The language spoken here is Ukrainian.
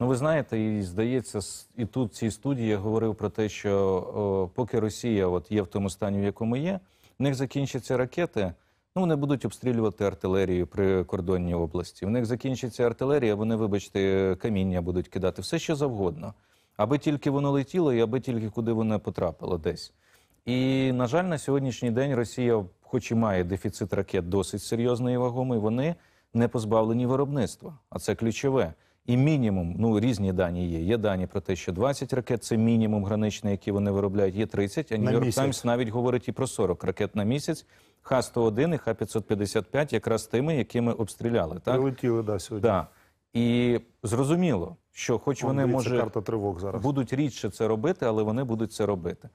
Ну, ви знаєте, і здається, і тут в цій студії я говорив про те, що о, поки Росія от є в тому стані, в якому є, в них закінчаться ракети. Ну, вони будуть обстрілювати артилерію при кордонній області. В них закінчиться артилерія, вони, вибачте, каміння будуть кидати, все що завгодно, аби тільки воно летіло, і аби тільки куди воно потрапило, десь. І на жаль, на сьогоднішній день Росія, хоч і має дефіцит ракет досить серйозної вагоми, вони не позбавлені виробництва, а це ключове. І мінімум, ну різні дані є. Є дані про те, що 20 ракет це мінімум граничний, який вони виробляють. Є 30, а Нью-Йорк Таймс навіть говорить і про 40 ракет на місяць. Х-101 і Х-555 якраз тими, якими обстріляли. Так? Прилетіли, да, сьогодні. Да. І зрозуміло, що хоч Вон, вони, дивіться, може, карта тривог зараз. будуть рідше це робити, але вони будуть це робити.